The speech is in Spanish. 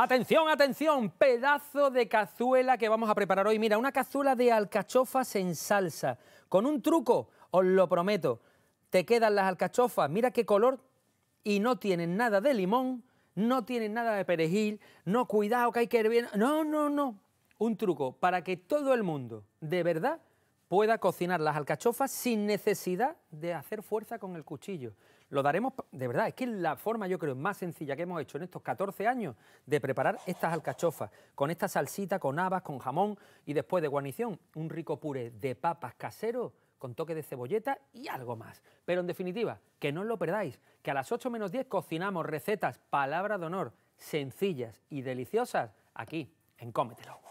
Atención, atención, pedazo de cazuela que vamos a preparar hoy. Mira, una cazuela de alcachofas en salsa, con un truco, os lo prometo. Te quedan las alcachofas, mira qué color, y no tienen nada de limón, no tienen nada de perejil, no, cuidado que hay que hervir. No, no, no. Un truco para que todo el mundo, de verdad, pueda cocinar las alcachofas sin necesidad de hacer fuerza con el cuchillo. Lo daremos, de verdad, es que es la forma yo creo más sencilla que hemos hecho en estos 14 años de preparar estas alcachofas, con esta salsita, con habas, con jamón y después de guarnición, un rico puré de papas casero con toque de cebolleta y algo más. Pero en definitiva, que no os lo perdáis, que a las 8 menos 10 cocinamos recetas, palabra de honor, sencillas y deliciosas aquí en Cómetelo.